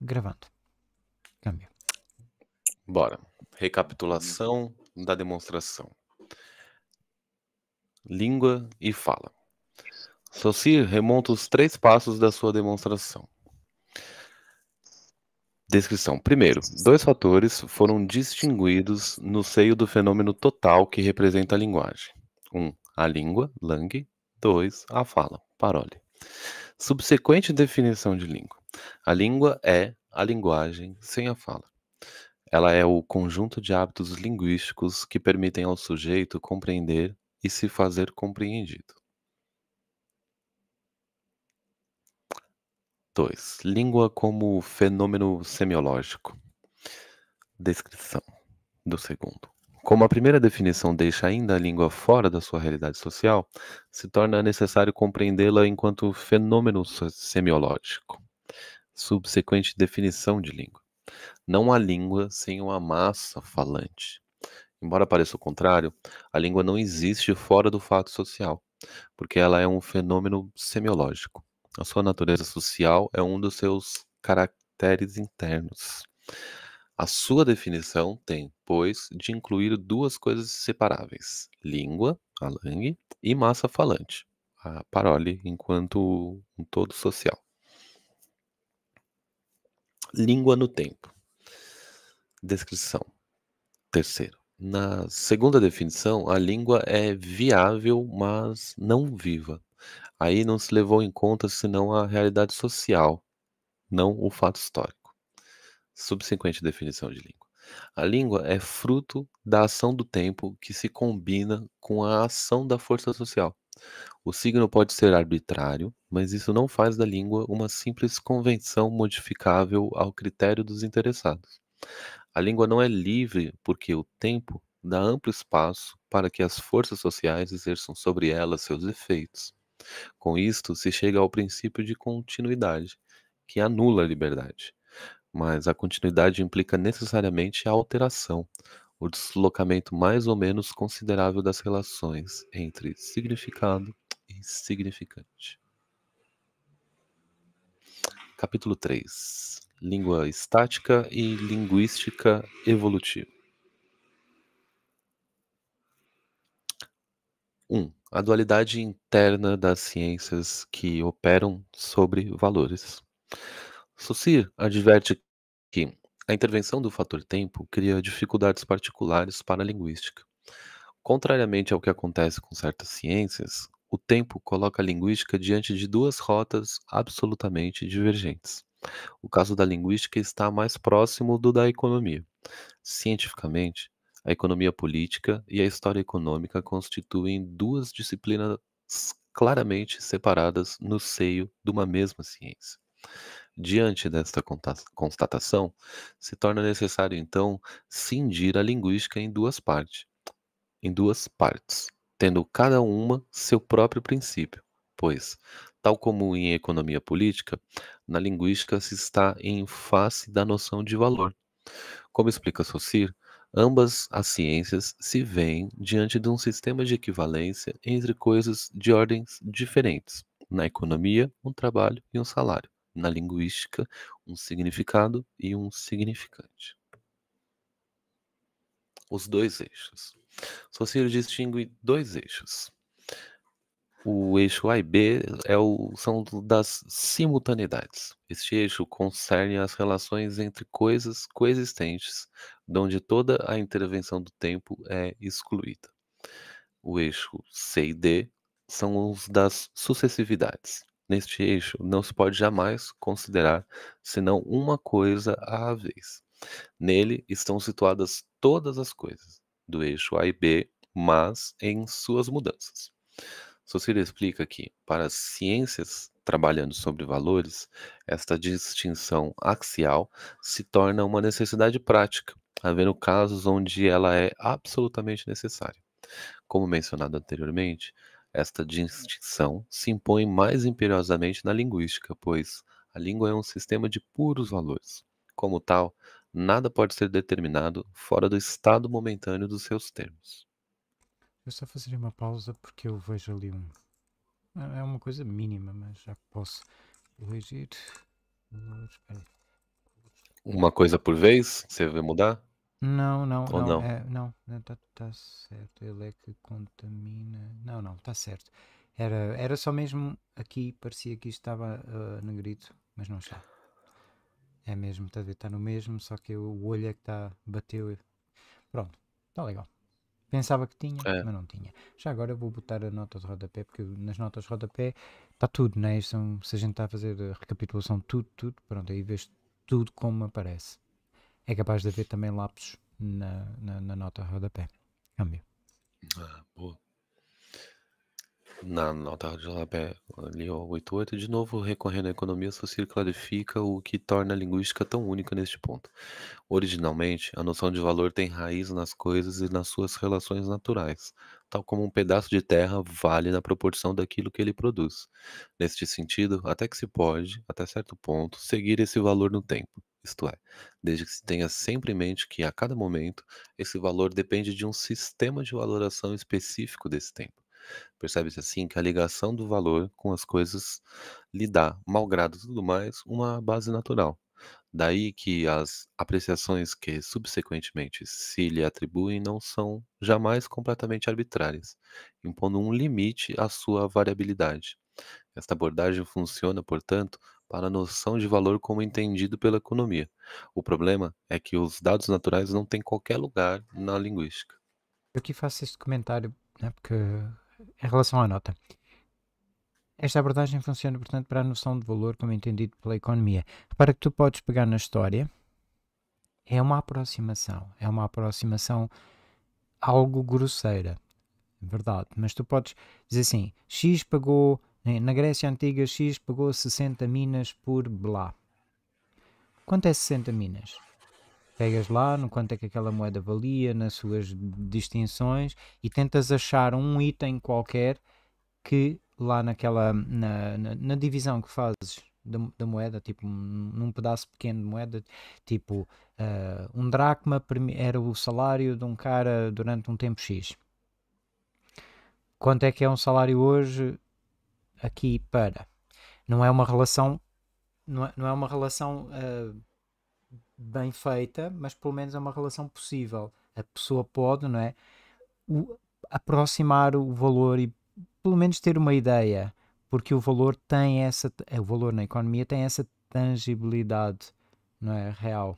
Gravando. Câmbio. Bora. Recapitulação da demonstração. Língua e fala. Soci remonta os três passos da sua demonstração. Descrição. Primeiro, dois fatores foram distinguidos no seio do fenômeno total que representa a linguagem. 1. Um, a língua, lang. 2. A fala, parole. Subsequente definição de língua. A língua é a linguagem sem a fala. Ela é o conjunto de hábitos linguísticos que permitem ao sujeito compreender e se fazer compreendido. 2. Língua como fenômeno semiológico. Descrição do segundo. Como a primeira definição deixa ainda a língua fora da sua realidade social, se torna necessário compreendê-la enquanto fenômeno semiológico subsequente definição de língua. Não há língua sem uma massa falante. Embora pareça o contrário, a língua não existe fora do fato social, porque ela é um fenômeno semiológico. A sua natureza social é um dos seus caracteres internos. A sua definição tem, pois, de incluir duas coisas separáveis: língua, a langue, e massa falante, a parole, enquanto um todo social. Língua no tempo. Descrição. Terceiro. Na segunda definição, a língua é viável, mas não viva. Aí não se levou em conta senão a realidade social, não o fato histórico. Subsequente definição de língua. A língua é fruto da ação do tempo que se combina com a ação da força social. O signo pode ser arbitrário, mas isso não faz da língua uma simples convenção modificável ao critério dos interessados. A língua não é livre porque o tempo dá amplo espaço para que as forças sociais exerçam sobre ela seus efeitos. Com isto, se chega ao princípio de continuidade, que anula a liberdade. Mas a continuidade implica necessariamente a alteração, o deslocamento mais ou menos considerável das relações entre significado e significante. Capítulo 3: Língua estática e linguística evolutiva. 1. Um, a dualidade interna das ciências que operam sobre valores. Saussure adverte que a intervenção do fator tempo cria dificuldades particulares para a linguística. Contrariamente ao que acontece com certas ciências, o tempo coloca a linguística diante de duas rotas absolutamente divergentes. O caso da linguística está mais próximo do da economia. Cientificamente, a economia política e a história econômica constituem duas disciplinas claramente separadas no seio de uma mesma ciência. Diante desta constatação, se torna necessário então cindir a linguística em duas partes, em duas partes, tendo cada uma seu próprio princípio, pois, tal como em economia política, na linguística se está em face da noção de valor. Como explica Saussure, ambas as ciências se veem diante de um sistema de equivalência entre coisas de ordens diferentes. Na economia, um trabalho e um salário. Na linguística, um significado e um significante. Os dois eixos. Socir assim, distingue dois eixos. O eixo A e B é o, são das simultaneidades. Este eixo concerne as relações entre coisas coexistentes, onde toda a intervenção do tempo é excluída. O eixo C e D são os das sucessividades. Neste eixo, não se pode jamais considerar senão uma coisa à vez. Nele estão situadas todas as coisas, do eixo A e B, mas em suas mudanças. Saussure explica que, para as ciências trabalhando sobre valores, esta distinção axial se torna uma necessidade prática, havendo casos onde ela é absolutamente necessária. Como mencionado anteriormente, esta distinção se impõe mais imperiosamente na linguística, pois a língua é um sistema de puros valores. Como tal, nada pode ser determinado fora do estado momentâneo dos seus termos. Eu só fazer uma pausa porque eu vejo ali um. É, é uma coisa mínima, mas já que posso corrigir. Uma coisa por vez? Você vai mudar? Não, não, Ou não. Não, é, não, tá, tá, certo. Ele é que contamina. Não, não, está certo. Era, era só mesmo aqui, parecia que estava uh, negrito, mas não está. É mesmo, está a ver? Está no mesmo, só que o olho é que está, bateu. Pronto, está legal. Pensava que tinha, é. mas não tinha. Já agora vou botar a nota de rodapé, porque nas notas de rodapé está tudo, né? São, se a gente está a fazer a recapitulação, tudo, tudo, pronto, aí vês tudo como aparece. É capaz de haver também lapsos na, na, na nota de rodapé. Câmbio. É ah, boa. Na nota de Labe, ali, ó, é 88, de novo, recorrendo à economia, Saussure clarifica o que torna a linguística tão única neste ponto. Originalmente, a noção de valor tem raiz nas coisas e nas suas relações naturais, tal como um pedaço de terra vale na proporção daquilo que ele produz. Neste sentido, até que se pode, até certo ponto, seguir esse valor no tempo isto é, desde que se tenha sempre em mente que a cada momento esse valor depende de um sistema de valoração específico desse tempo. Percebe-se assim que a ligação do valor com as coisas lhe dá, malgrado tudo mais, uma base natural. Daí que as apreciações que subsequentemente se lhe atribuem não são jamais completamente arbitrárias, impondo um limite à sua variabilidade. Esta abordagem funciona, portanto, para a noção de valor como entendido pela economia. O problema é que os dados naturais não têm qualquer lugar na linguística. Eu que faço esse comentário, né, porque em relação à nota. Esta abordagem funciona, portanto, para a noção de valor como entendido pela economia. Repara que tu podes pegar na história, é uma aproximação, é uma aproximação algo grosseira, verdade, mas tu podes dizer assim, X pagou, né, na Grécia Antiga, X pagou 60 minas por blá. Quanto é 60 minas? pegas lá no quanto é que aquela moeda valia, nas suas distinções e tentas achar um item qualquer que lá naquela na, na, na divisão que fazes da, da, moeda, tipo num pedaço pequeno de moeda, tipo uh, um dracma era o salário de um cara durante um tempo X. Quanto é que é um salário hoje aqui para? Não é uma relação, não é, não é uma relação uh, bem feita, mas pelo menos é uma relação possível. A pessoa pode, não é? O, aproximar o valor e pelo menos ter uma ideia, porque o valor tem essa, é, o valor na economia tem essa tangibilidade, não é? Real.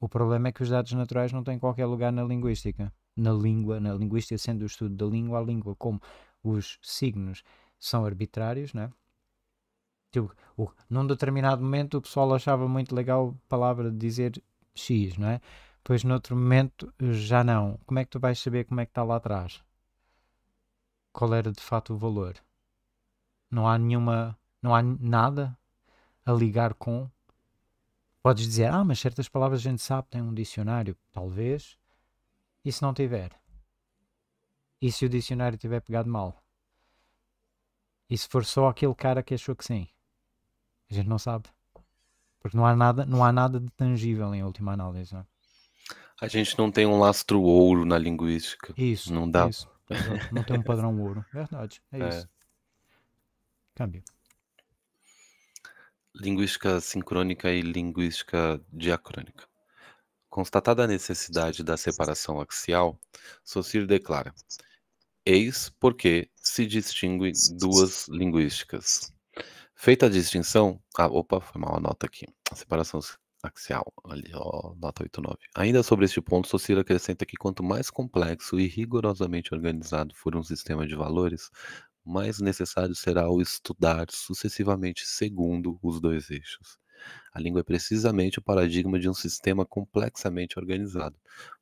O problema é que os dados naturais não têm qualquer lugar na linguística. Na língua, na linguística sendo o estudo da língua à língua, como os signos são arbitrários, não é? Tipo, num determinado momento o pessoal achava muito legal a palavra dizer X, não é? pois noutro momento já não. Como é que tu vais saber como é que está lá atrás? Qual era de fato o valor? Não há nenhuma. Não há nada a ligar com. Podes dizer, ah, mas certas palavras a gente sabe, tem um dicionário, talvez. E se não tiver? E se o dicionário tiver pegado mal? E se for só aquele cara que achou que sim? A gente não sabe. Porque não há nada, não há nada de tangível em última análise, não é? A gente não tem um lastro ouro na linguística. Isso. Não dá. Isso. Não tem um padrão ouro. É verdade. É, é. isso. Câmbio. Linguística sincrônica e linguística diacrônica. Constatada a necessidade da separação axial, Saussure declara: Eis porque se distinguem duas linguísticas. Feita a distinção. Ah, opa, foi mal a nota aqui. A separação axial, ali, ó, nota 89. Ainda sobre este ponto, Socira acrescenta que quanto mais complexo e rigorosamente organizado for um sistema de valores, mais necessário será o estudar sucessivamente segundo os dois eixos. A língua é precisamente o paradigma de um sistema complexamente organizado,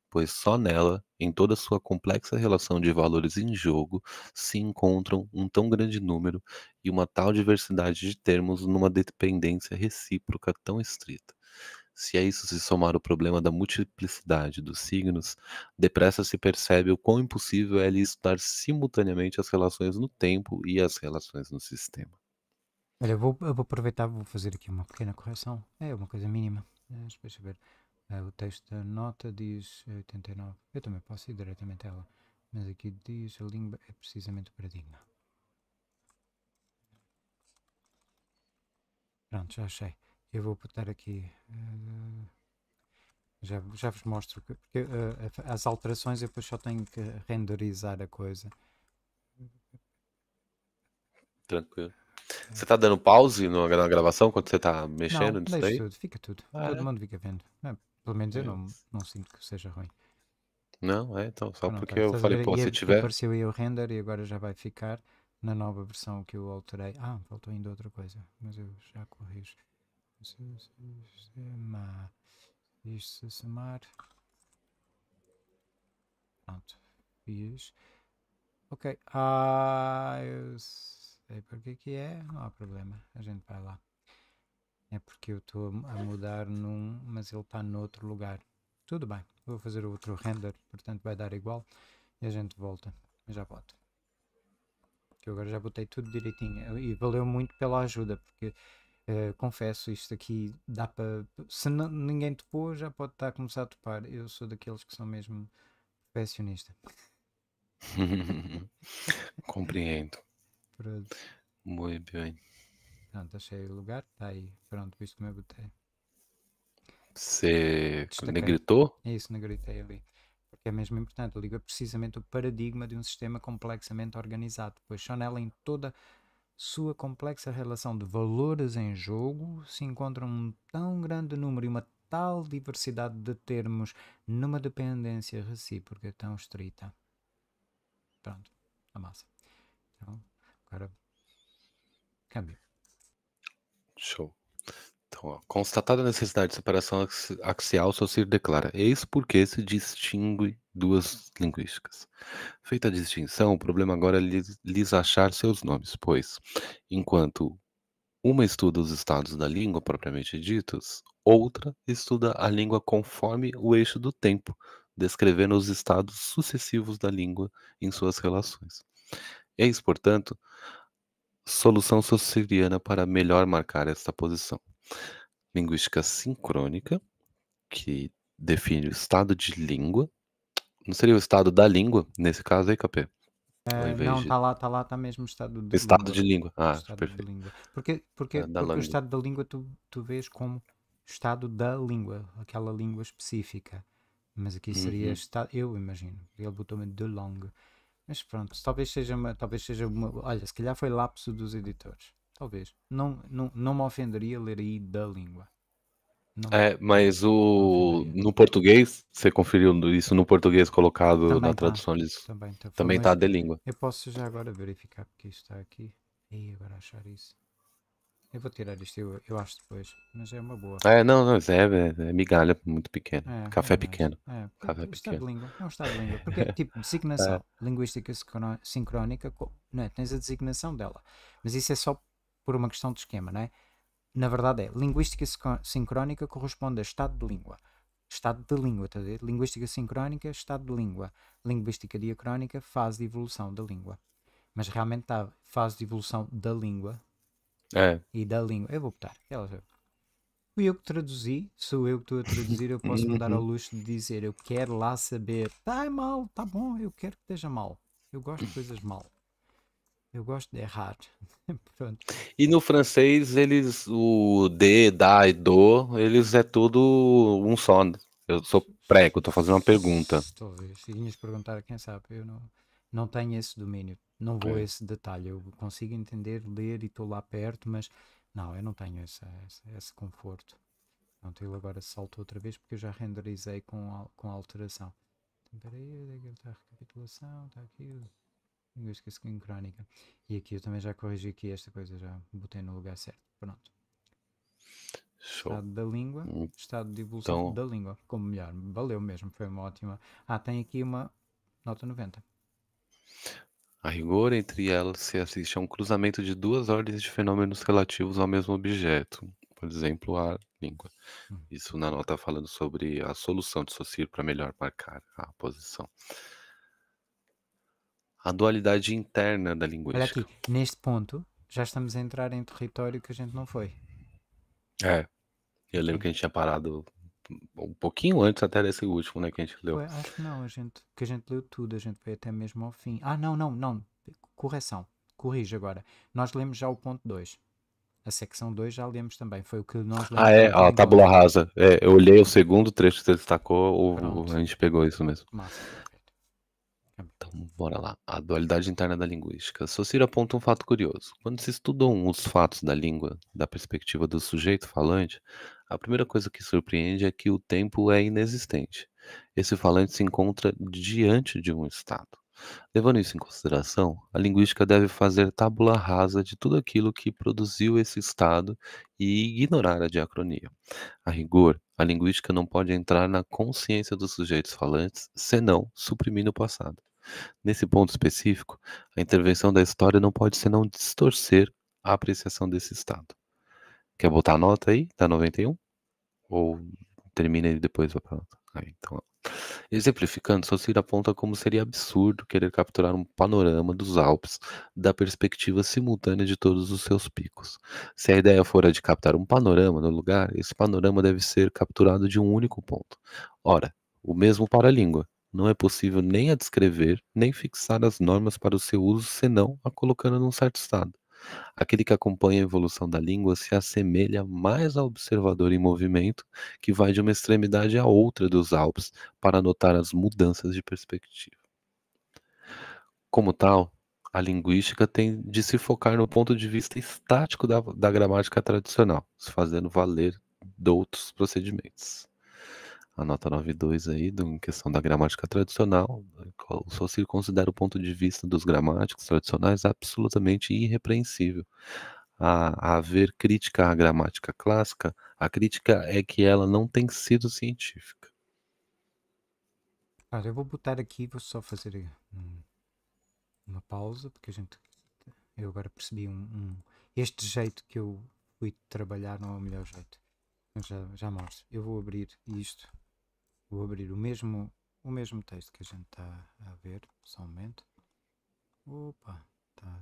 pois só nela, em toda sua complexa relação de valores em jogo, se encontram um tão grande número e uma tal diversidade de termos numa dependência recíproca tão estrita. Se a isso se somar o problema da multiplicidade dos signos, depressa se percebe o quão impossível é lhe estudar simultaneamente as relações no tempo e as relações no sistema. Olha, eu vou, eu vou aproveitar, vou fazer aqui uma pequena correção. É uma coisa mínima. Eh, deixa eu saber. Eh, o texto da nota diz 89. Eu também posso ir diretamente a ela, mas aqui diz a língua é precisamente o paradigma. Pronto, já achei. Eu vou botar aqui. Eh, já, já vos mostro. porque eh, as alterações eu depois só tenho que renderizar a coisa. Tranquilo. Você está dando pause na gravação quando você está mexendo não, Tudo, fica tudo. Ah, Todo é? mundo fica vendo. Pelo menos eu não, hum. não sinto que seja ruim. Não, é, então, só porque eu falei, pô, se é tiver. Apareceu aí o render e agora já vai ficar na nova versão que eu alterei. Ah, faltou ainda outra coisa, mas eu já corrijo. Sistema. É Isto se é somar. Pronto, fiz. Ok, ah, eu sei porque que é, não há problema, a gente vai lá. É porque eu estou a mudar num, mas ele está noutro lugar. Tudo bem, vou fazer outro render, portanto vai dar igual e a gente volta. Já volto. Que eu agora já botei tudo direitinho e valeu muito pela ajuda, porque Uh, confesso, isto aqui dá para. Se ninguém topou, já pode estar a começar a topar. Eu sou daqueles que são mesmo perfeccionista. Compreendo. Pronto. Muito bem. Pronto, achei o lugar, está aí. Pronto, visto como eu botei. Você gritou é Isso, negritei ali. Porque é mesmo importante. A língua é precisamente o paradigma de um sistema complexamente organizado, pois só nela, em toda sua complexa relação de valores em jogo, se encontra um tão grande número e uma tal diversidade de termos numa dependência recíproca tão estrita. Pronto, a massa. Então, agora, câmbio. Show. Então, ó, constatada a necessidade de separação axial, Saussure declara: eis porque se distingue duas linguísticas. Feita a distinção, o problema agora é lhes, lhes achar seus nomes, pois, enquanto uma estuda os estados da língua propriamente ditos, outra estuda a língua conforme o eixo do tempo, descrevendo os estados sucessivos da língua em suas relações. Eis, portanto, solução sociriana para melhor marcar esta posição. Linguística sincrônica, que define o estado de língua. Não seria o estado da língua, nesse caso aí, Capê? É, não, está de... Tá lá, tá lá, tá mesmo o estado de Estado língua. de língua. Ah, estado perfeito. De língua. Porque, porque, é, porque o estado da língua tu, tu vês como estado da língua, aquela língua específica. Mas aqui seria uhum. estado, eu imagino, ele botou-me de longue mas pronto, talvez seja uma. Talvez seja uma olha, se calhar foi lapso dos editores. Talvez. Não, não, não me ofenderia ler aí da língua. Não. É, mas o no português, você conferiu isso no português colocado também na tá. tradução disso. Também, está também tá de língua. Eu posso já agora verificar porque está aqui. E agora achar isso. Eu vou tirar isto, eu, eu acho depois, mas é uma boa. Ah, é, não, não, é, é, é migalha muito pequena. É, café é pequeno. É, café é pequeno. língua, é um estado de língua. Porque é tipo designação é. linguística sincrónica, não é? Tens a designação dela. Mas isso é só por uma questão de esquema, não é? Na verdade é, linguística sincrónica corresponde a estado de língua. Estado de língua, está a dizer? Linguística sincrónica, estado de língua. Linguística diacrónica, fase de evolução da língua. Mas realmente está fase de evolução da língua, é. e da língua. Eu vou botar. É, fui eu que traduzi, sou eu que estou a traduzir, eu posso me dar ao luxo de dizer eu quero lá saber, tá mal, tá bom, eu quero que esteja mal. Eu gosto de coisas mal. Eu gosto de errar. e no francês, eles, o D, da e do, eles é tudo um só. Eu sou prego, estou fazendo uma pergunta. ver. se vinhas perguntar, quem sabe, eu não, não tenho esse domínio. Não vou a esse detalhe. Eu consigo entender, ler e estou lá perto, mas não, eu não tenho esse, esse, esse conforto. Pronto, ele agora saltou outra vez porque eu já renderizei com, com alteração. Então, espera aí, daqui é está a recapitulação? Está aqui. Eu esqueci em crónica. E aqui eu também já corrigi aqui esta coisa, já botei no lugar certo. Pronto. Show. Estado da língua, hum, estado de evolução então... da língua, como melhor. Valeu mesmo, foi uma ótima. Ah, tem aqui uma nota 90. A rigor, entre elas se assiste a um cruzamento de duas ordens de fenômenos relativos ao mesmo objeto, por exemplo, a língua. Hum. Isso na nota falando sobre a solução de Saussure para melhor marcar a posição. A dualidade interna da linguística. Olha aqui, neste ponto, já estamos a entrar em território que a gente não foi. É. Eu lembro que a gente tinha parado um pouquinho antes até desse último, né, que a gente leu. Ué, acho que não, a gente, que a gente leu tudo, a gente veio até mesmo ao fim. Ah, não, não, não, correção, corrige agora. Nós lemos já o ponto 2. A secção 2 já lemos também, foi o que nós lemos. Ah, é, ah, a tábula rasa. É, eu olhei o segundo trecho que você destacou, o, a gente pegou isso mesmo. Massa. Então, bora lá. A dualidade interna da linguística. Saussure aponta um fato curioso. Quando se estudam os fatos da língua da perspectiva do sujeito falante, a primeira coisa que surpreende é que o tempo é inexistente. Esse falante se encontra diante de um estado. Levando isso em consideração, a linguística deve fazer tábula rasa de tudo aquilo que produziu esse estado e ignorar a diacronia. A rigor, a linguística não pode entrar na consciência dos sujeitos falantes senão suprimindo o passado. Nesse ponto específico, a intervenção da história não pode senão distorcer a apreciação desse Estado. Quer botar a nota aí, da 91? Ou termina e depois vai para a nota? então. Exemplificando, Saussure aponta como seria absurdo querer capturar um panorama dos Alpes da perspectiva simultânea de todos os seus picos. Se a ideia for a de captar um panorama no lugar, esse panorama deve ser capturado de um único ponto. Ora, o mesmo para a língua não é possível nem a descrever, nem fixar as normas para o seu uso, senão a colocando num certo estado. Aquele que acompanha a evolução da língua se assemelha mais ao observador em movimento, que vai de uma extremidade à outra dos Alpes para notar as mudanças de perspectiva. Como tal, a linguística tem de se focar no ponto de vista estático da, da gramática tradicional, se fazendo valer de outros procedimentos a nota 9.2 aí, em questão da gramática tradicional, né, só se considera o ponto de vista dos gramáticos tradicionais absolutamente irrepreensível. A, haver crítica à gramática clássica, a crítica é que ela não tem sido científica. Cara, eu vou botar aqui, vou só fazer uma pausa, porque a gente. Eu agora percebi um, um este jeito que eu fui trabalhar não é o melhor jeito. já, já mostro. Eu vou abrir isto Vou abrir o mesmo, o mesmo texto que a gente está a ver, só um momento. Opa, está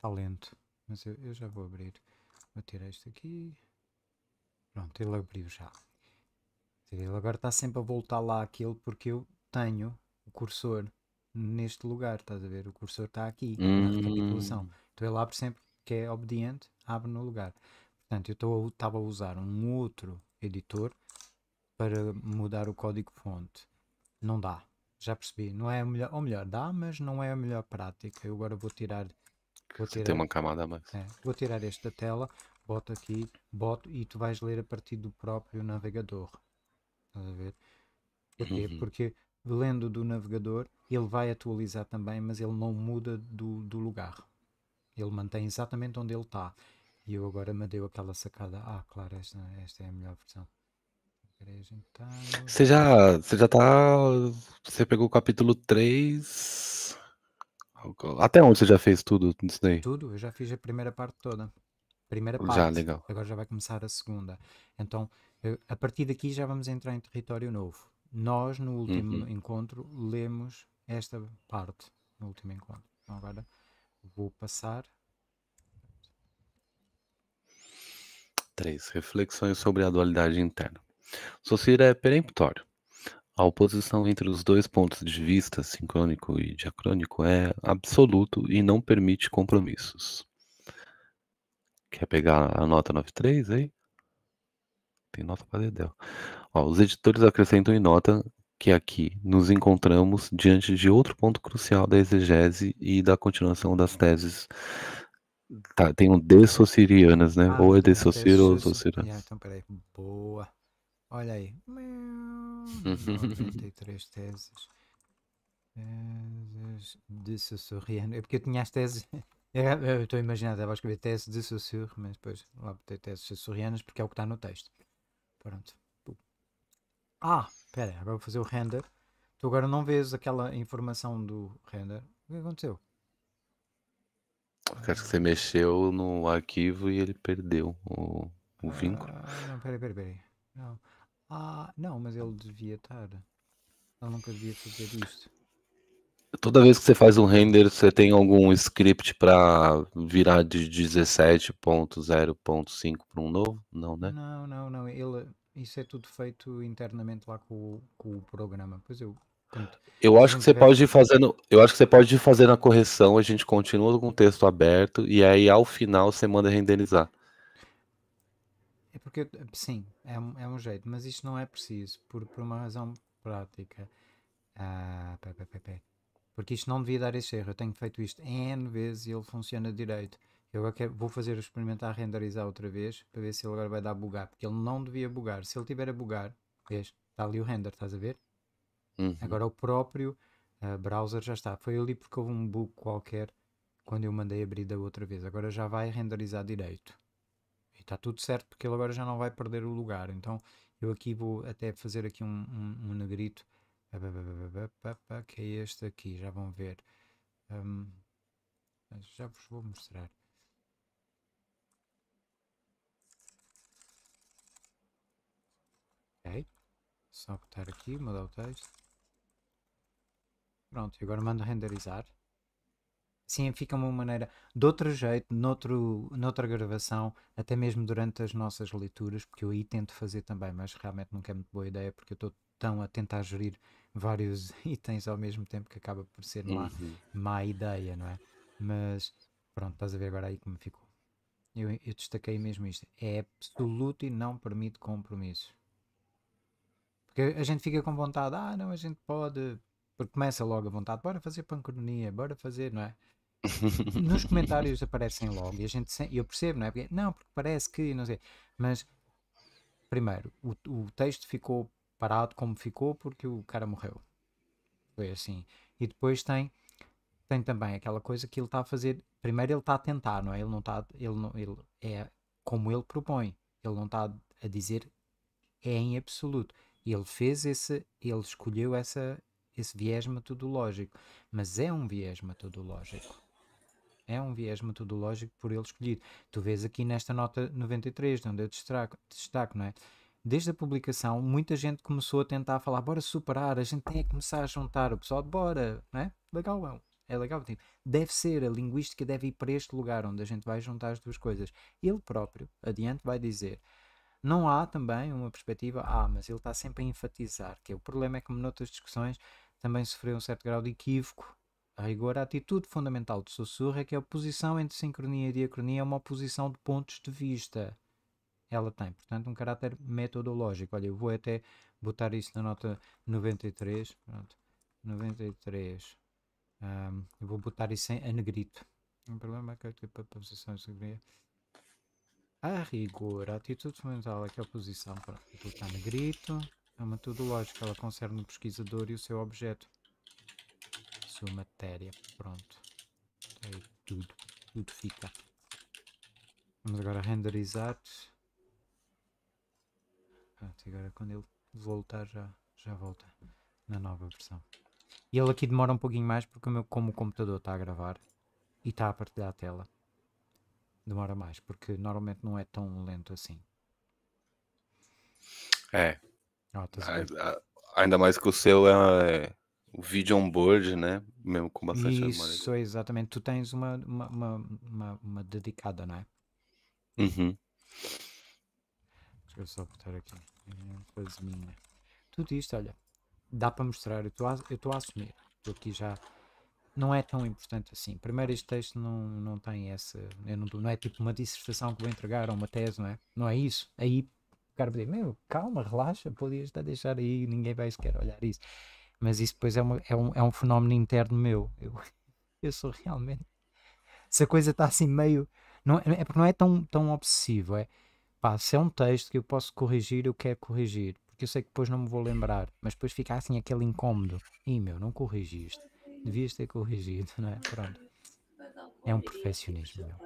tá lento, mas eu, eu já vou abrir. Vou tirar isto aqui. Pronto, ele abriu já. Ele agora está sempre a voltar lá àquele porque eu tenho o cursor neste lugar, estás a ver? O cursor está aqui, tá na hum. recapitulação. Então ele abre sempre que é obediente, abre no lugar. Portanto, eu estava a usar um outro editor para mudar o código-fonte. Não dá. Já percebi. Não é a melhor, ou melhor, dá, mas não é a melhor prática. Eu agora vou tirar. Vou tirar Tem uma camada mais. É, vou tirar esta tela, boto aqui, boto e tu vais ler a partir do próprio navegador. Estás a ver? Porquê? Uhum. Porque lendo do navegador, ele vai atualizar também, mas ele não muda do, do lugar. Ele mantém exatamente onde ele está. E eu agora me deu aquela sacada. Ah, claro, esta, esta é a melhor versão. Então. Você já, você já tá. Você pegou o capítulo 3. Até onde você já fez tudo isso daí? Tudo, eu já fiz a primeira parte toda. Primeira parte. Já, legal. Agora já vai começar a segunda. Então, eu, a partir daqui já vamos entrar em território novo. Nós, no último uhum. encontro, lemos esta parte. No último encontro. Então, agora vou passar. Três. Reflexões sobre a dualidade interna. Socir é peremptório. A oposição entre os dois pontos de vista, sincrônico e diacrônico, é absoluto e não permite compromissos. Quer pegar a nota 93 aí? Tem nota para dedéu. Os editores acrescentam em nota que aqui nos encontramos diante de outro ponto crucial da exegese e da continuação das teses. Tá, tem um de né? Ah, ou é tá, de é ou Socirianas. Ah, então, peraí. Boa. Olha aí. 93 teses. Teses de sussurriano. É porque eu tinha as teses. Eu estou imaginando, estava a escrever tese de sussurro, mas depois lá botei teses sussurrianas porque é o que está no texto. Pronto. Ah, espera, agora vou fazer o render. Tu agora não vês aquela informação do render. O que aconteceu? Acho que você mexeu no arquivo e ele perdeu o, o vínculo. Ah, não, peraí, peraí, peraí. Não. Ah, não, mas ele devia estar. Ele nunca devia fazer isto. Toda vez que você faz um render, você tem algum script para virar de 17.0.5 para um novo? Não, né? Não, não, não. Ele, isso é tudo feito internamente lá com, com o programa. Pois eu. Eu acho que você pode ir fazendo. Eu acho que você pode ir fazendo a correção, a gente continua com o texto aberto e aí ao final você manda renderizar. Porque, sim, é um, é um jeito, mas isto não é preciso, por, por uma razão prática. Ah, pé, pé, pé, pé. Porque isto não devia dar esse erro. Eu tenho feito isto N vezes e ele funciona direito. Eu agora é quero, vou fazer o experimento a renderizar outra vez para ver se ele agora vai dar bugar. Porque ele não devia bugar. Se ele tiver a bugar, vês? Está ali o render, estás a ver? Uhum. Agora o próprio uh, browser já está. Foi ali porque houve um bug qualquer quando eu mandei abrir da outra vez. Agora já vai renderizar direito está tudo certo porque ele agora já não vai perder o lugar. Então eu aqui vou até fazer aqui um, um, um negrito que é este aqui, já vão ver. Um, já vos vou mostrar. Ok. Só botar aqui, mudar o texto. Pronto, e agora mando renderizar. Sim, fica uma maneira de outro jeito, noutro, noutra gravação, até mesmo durante as nossas leituras, porque eu aí tento fazer também, mas realmente nunca é muito boa ideia, porque eu estou tão a tentar gerir vários itens ao mesmo tempo que acaba por ser má, uhum. má ideia, não é? Mas pronto, estás a ver agora aí como ficou. Eu, eu destaquei mesmo isto. É absoluto e não permite compromissos. Porque a gente fica com vontade, ah, não, a gente pode. Porque começa logo a vontade, bora fazer pancronia, bora fazer, não é? nos comentários aparecem logo e a gente sem, eu percebo, não é? Porque, não, porque parece que não sei, mas primeiro, o, o texto ficou parado como ficou porque o cara morreu. Foi assim. E depois tem tem também aquela coisa que ele está a fazer. Primeiro ele está a tentar, não é? Ele não está, ele ele é como ele propõe. Ele não está a dizer é em absoluto. Ele fez esse, ele escolheu essa esse viés metodológico, mas é um viés metodológico é um viés metodológico por ele escolhido. Tu vês aqui nesta nota 93, onde eu destaco, destaco não é? Desde a publicação, muita gente começou a tentar falar, bora superar, a gente tem que começar a juntar o pessoal, bora, não é? Legal, é é legal, tipo, deve ser, a linguística deve ir para este lugar onde a gente vai juntar as duas coisas. Ele próprio, adiante, vai dizer. Não há também uma perspectiva, ah, mas ele está sempre a enfatizar, que o problema é que, como noutras discussões, também sofreu um certo grau de equívoco a rigor, a atitude fundamental de Sussurro é que a oposição entre sincronia e diacronia é uma oposição de pontos de vista. Ela tem, portanto, um caráter metodológico. Olha, eu vou até botar isso na nota 93. Pronto, 93. Um, eu vou botar isso em, a negrito. O problema é que eu a posição de sincronia. A rigor, a atitude fundamental é que a oposição. Pronto, vou botar negrito. É metodológica, ela concerne o pesquisador e o seu objeto sua matéria. Pronto. Aí é tudo, tudo fica. Vamos agora renderizar. Pronto, agora quando ele voltar já, já volta na nova versão. E ele aqui demora um pouquinho mais porque o meu, como o computador está a gravar e está a partilhar a tela, demora mais, porque normalmente não é tão lento assim. É. Oh, ainda mais que o seu é, é o vídeo on board, né? Mesmo com bastante Isso, memória. Isso, exatamente. Tu tens uma, uma, uma, uma, uma dedicada, não é? Uhum. Deixa eu só botar aqui. Coisa minha. Tudo isto, olha, dá para mostrar. Eu estou a assumir. Estou aqui já. Não é tão importante assim. Primeiro, este texto não, não tem essa. Não, não, é tipo uma dissertação que vou entregar ou uma tese, não é? Não é isso. Aí o cara me diz: Meu, calma, relaxa, podias deixar aí, ninguém vai sequer olhar isso. Mas isso depois é, uma, é, um, é um fenómeno interno meu. Eu, eu sou realmente. Se a coisa está assim meio. Não, é, é porque não é tão, tão obsessivo. É pá, se é um texto que eu posso corrigir, eu quero corrigir. Porque eu sei que depois não me vou lembrar. Mas depois fica assim aquele incómodo. Ih meu, não corrigiste. Devias ter corrigido, não é? Pronto. É um perfeccionismo. Meu.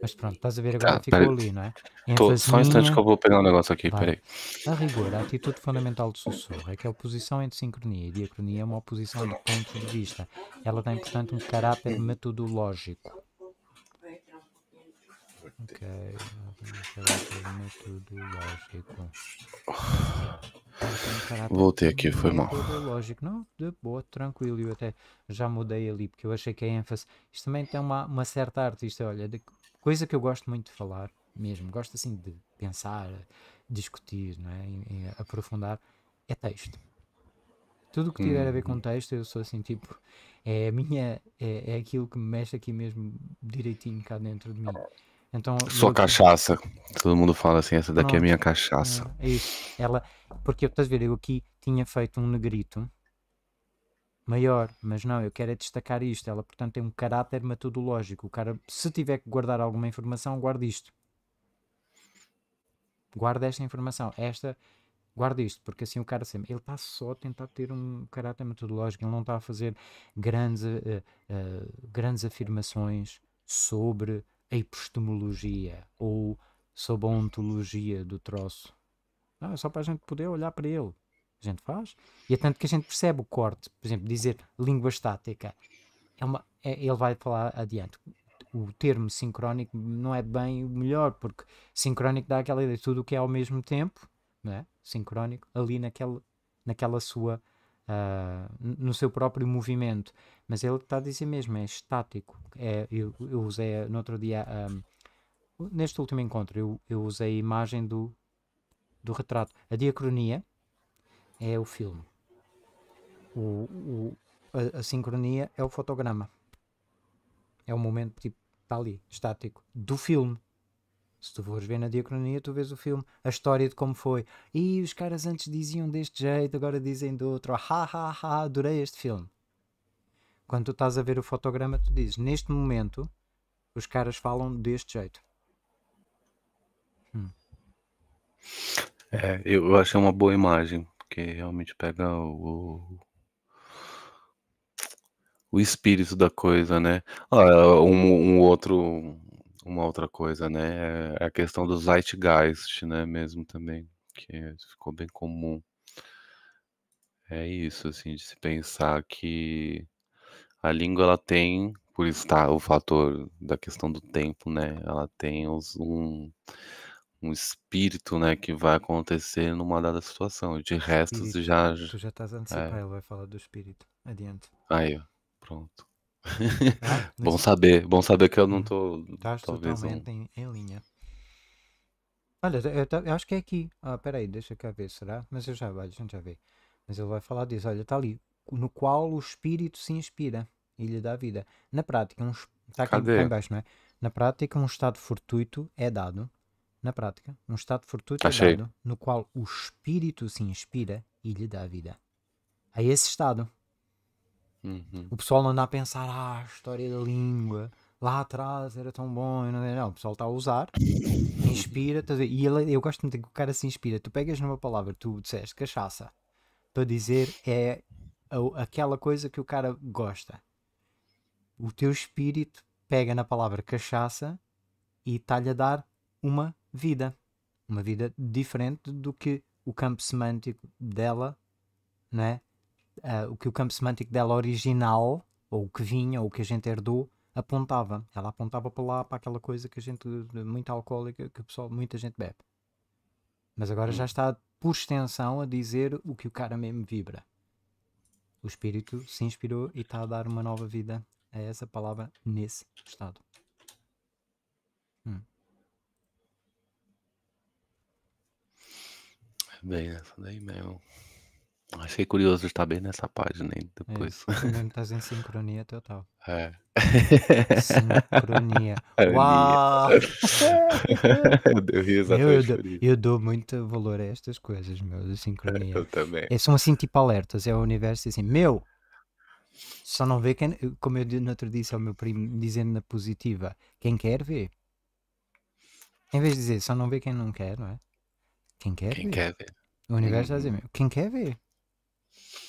Mas pronto, estás a ver agora ah, ficou ali, não é? Tô, só um instante que eu vou pegar um negócio aqui, peraí. A rigor, a atitude fundamental do sussurro é que a oposição entre sincronia e diacronia é uma oposição de ponto de vista. Ela tem, portanto, um caráter metodológico. Ok, um caráter metodológico. Um Voltei aqui, foi mal. Lógico, não, de boa, tranquilo. Eu até já mudei ali, porque eu achei que a ênfase. Isto também tem uma, uma certa arte. Isto, olha, de, coisa que eu gosto muito de falar, mesmo, gosto assim de pensar, discutir, não é? E, e aprofundar, é texto. Tudo o que tiver a ver com uhum. texto, eu sou assim, tipo, é a minha, é, é aquilo que me mexe aqui mesmo direitinho cá dentro de mim. Então, sua eu... cachaça. Todo mundo fala assim, essa daqui é a minha cachaça. É, é isso. Ela, porque estás a ver, eu aqui tinha feito um negrito maior, mas não, eu quero é destacar isto. Ela, portanto, tem um caráter metodológico. O cara, se tiver que guardar alguma informação, guarde isto. Guarda esta informação. Esta, guarda isto, porque assim o cara sempre. Ele está só a tentar ter um caráter metodológico, ele não está a fazer grandes, uh, uh, grandes afirmações sobre a epistemologia ou sobre a ontologia do troço. Não, é só para a gente poder olhar para ele a gente faz, e é tanto que a gente percebe o corte, por exemplo, dizer língua estática, é uma, é, ele vai falar adiante. O termo sincrónico não é bem o melhor, porque sincrónico dá aquela ideia de tudo o que é ao mesmo tempo, não é? sincrónico, ali naquela naquela sua. Uh, no seu próprio movimento, mas ele está a dizer mesmo, é estático. É, eu, eu usei no outro dia, um, ah, neste último encontro, eu, eu usei a imagem do, do retrato. A diacronia é o filme. O, o a, a, sincronia é o fotograma. É o momento, tipo, está ali, estático, do filme. Se tu fores ver na diacronia, tu vês o filme, a história de como foi. E os caras antes diziam deste jeito, agora dizem do outro. Ha, ha, ha, adorei este filme. Quando tu estás a ver o fotograma, tu dizes, neste momento, os caras falam deste jeito. Hum. É, eu acho uma boa imagem porque realmente pega o, o espírito da coisa, né? Ah, um, um, outro, uma outra coisa, né? É a questão do zeitgeist, né? Mesmo também, que ficou bem comum. É isso, assim, de se pensar que a língua ela tem, por estar o fator da questão do tempo, né? Ela tem os, um um espírito, né, que vai acontecer numa dada situação. De resto, Espírito. já. Tu já estás a antecipar, É, ele vai falar do espírito. Adiante. aí, pronto. Ah, Bom saber, bom saber que eu não estou hum. tô, Estás talvez um. totalmente em, em linha. Olha, eu, eu acho que é aqui. Ah, peraí, deixa cá ver, será? Mas eu já vai, a gente já vê. Mas ele vai falar disso. Olha, está ali. No qual o espírito se inspira e lhe dá vida. Na prática, um, está aqui tá embaixo, não é? Na prática, um estado fortuito é dado na prática, um estado fortuito tá é dado no qual o espírito se inspira e lhe dá vida. A esse estado. Uhum. O pessoal não anda a pensar, ah, a história da língua, lá atrás era tão bom. Não, é, não, o pessoal está a usar, inspira, tá e ele, eu gosto muito que o cara se inspira. Tu pegas numa palavra, tu disseste cachaça, para dizer é a, aquela coisa que o cara gosta. O teu espírito pega na palavra cachaça e está-lhe a dar uma vida. Uma vida diferente do que o campo semântico dela, não é? Uh, o que o campo semântico dela original, ou o que vinha, ou o que a gente herdou, apontava. Ela apontava para lá, para aquela coisa que a gente, muito alcoólica, que o pessoal, muita gente bebe. Mas agora já está, por extensão, a dizer o que o cara mesmo vibra. O espírito se inspirou e está a dar uma nova vida a essa palavra nesse estado. bem nessa daí mesmo. Achei curioso estar bem nessa página aí depois. É, estás em sincronia total. É. Sincronia. É, Uau! eu dei Eu, eu, dou, eu dou muito valor a estas coisas, meu, de sincronia. Eu também. É, são assim tipo alertas, é o universo assim, meu! Só não vê quem, como eu no outro disse ao meu primo, dizendo na positiva, quem quer vê. Em vez de dizer, só não vê quem não quer, não é? Quem quer Quem ver? quer ver? O universo está a dizer uhum. mesmo. Quem quer ver?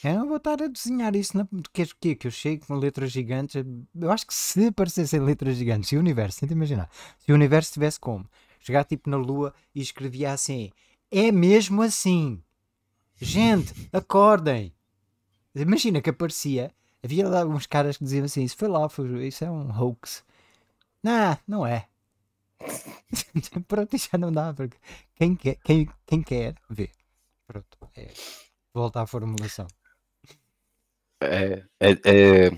Eu não vou estar a desenhar isso. Na... Queres que, é é que eu chego com letras gigantes? Eu acho que se aparecessem letras gigantes, se o universo, tenta imaginar, se o universo tivesse como? Chegar tipo na Lua e escrevia assim: É mesmo assim. Gente, acordem. Imagina que aparecia. Havia lá uns caras que diziam assim: Isso foi lá, foi, isso é um hoax. Não, nah, não é. Pronto, já não dá, porque quem quer, quem, quem quer vê. Pronto, é, volta à formulação. É, é, é,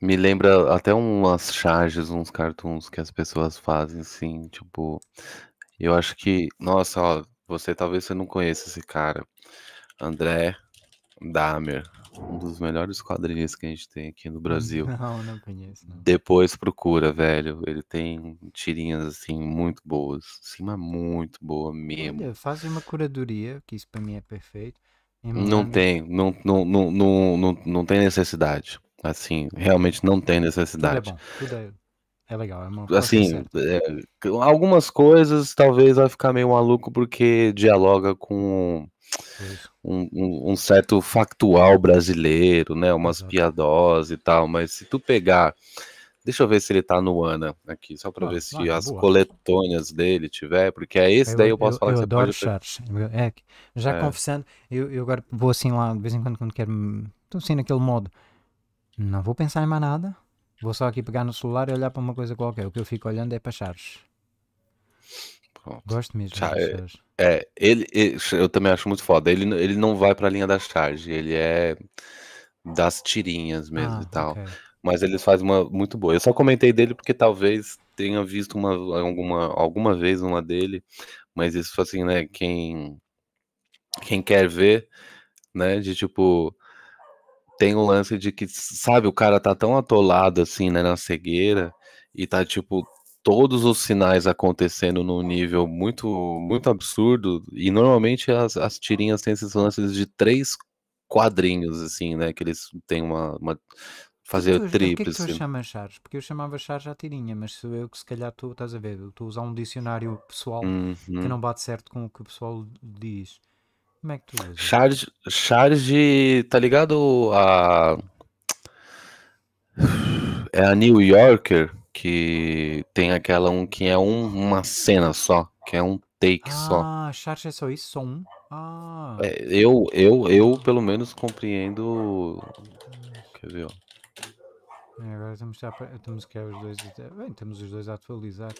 me lembra até umas charges, uns cartoons que as pessoas fazem, assim, tipo, eu acho que, nossa, ó, você talvez você não conheça esse cara, André Dahmer, um dos melhores quadrinhos que a gente tem aqui no ah, Brasil. Não, não conheço. Não. Depois procura, velho. Ele tem tirinhas assim muito boas. Cima muito boa mesmo. Olha, faz uma curadoria, que isso para mim é perfeito. Não tem, não, não, não, não, não, não, tem necessidade. Assim, realmente não tem necessidade. Tudo é bom, tudo é, é legal. É uma assim, é, algumas coisas talvez vai ficar meio maluco porque dialoga com um, um, um, certo factual brasileiro, né? Umas piadosas e tal, mas se tu pegar. Deixa eu ver se ele tá no Ana aqui, só para ah, ver se ah, as boa. dele tiver, porque é esse eu, daí eu posso eu, falar eu que você pode... Charles. É, já é. confessando, eu, eu agora vou assim lá, de vez em quando, quando quero... Estou hum, assim naquele modo. Não vou pensar em mais nada, vou só aqui pegar no celular e olhar para uma coisa qualquer. O que eu fico olhando é para Charles. Pronto. Gosto mesmo. Chá, é, ele, ele- eu também acho muito foda. Ele, ele não vai pra linha da charge, ele é das tirinhas mesmo e ah, tal. Mas ele faz uma muito boa. Eu só comentei dele porque talvez tenha visto uma, alguma, alguma vez uma dele, mas isso assim, né, quem, quem quer ver, né, de tipo, tem o lance de que, sabe, o cara tá tão atolado assim, né, na cegueira, e tá tipo, todos os sinais acontecendo num nível muito muito absurdo e normalmente as, as tirinhas têm esses lances de três quadrinhos assim, né, que eles têm uma, uma fazer tu, que é que tu chamas Charles? Porque eu chamava Charles à tirinha, mas sou eu que se calhar tu estás a ver, tu estou usar um dicionário pessoal que uhum. não bate certo com o que o pessoal diz. Como é que tu usas? Charge, charge, tá ligado a é a New Yorker? que tem aquela um que é um, uma cena só, que é um take ah, só. Ah, Charge é só isso, só um. Ah. É, eu, eu, eu pelo menos compreendo. Quer ver? Ó. É, agora temos, já, temos que é os dois. Bem, temos os dois a atualizar.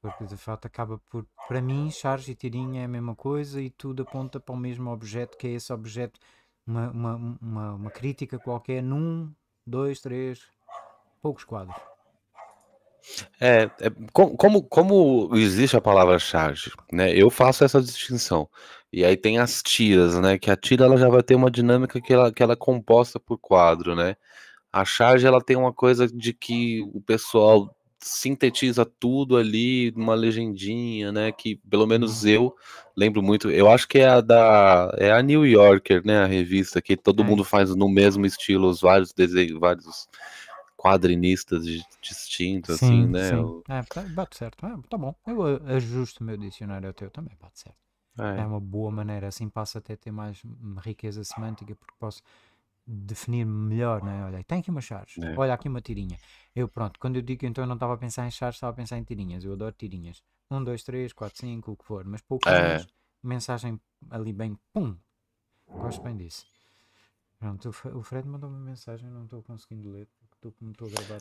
Porque de fato acaba por. Para mim, charge e tirinha é a mesma coisa e tudo aponta para o mesmo objeto, que é esse objeto. Uma, uma, uma, uma crítica qualquer num, dois, três, poucos quadros. É, é, como, como existe a palavra charge, né? Eu faço essa distinção. E aí tem as tiras, né? Que a tira ela já vai ter uma dinâmica que ela, que ela é composta por quadro, né? A charge ela tem uma coisa de que o pessoal sintetiza tudo ali numa legendinha, né? Que pelo menos uhum. eu lembro muito. Eu acho que é a da é a New Yorker, né? A revista que todo é. mundo faz no mesmo estilo, os vários desenhos, vários quadrinistas distintos, assim, sim, assim, né? Sim. Eu... É, tá, bate certo. É, tá bom. Eu ajusto o meu dicionário ao teu também, bate certo. É. é. uma boa maneira, assim passa até a ter mais riqueza semântica, porque posso definir melhor, né? Olha, tem aqui uma charge, é. olha aqui uma tirinha. Eu, pronto, quando eu digo então eu não estava a pensar em charge estava a pensar em tirinhas. Eu adoro tirinhas. Um, dois, três, quatro, cinco, o que for, mas poucas é. mensagem ali bem, pum. Gosto bem disso. Pronto, o Fred mandou uma mensagem, não estou conseguindo ler.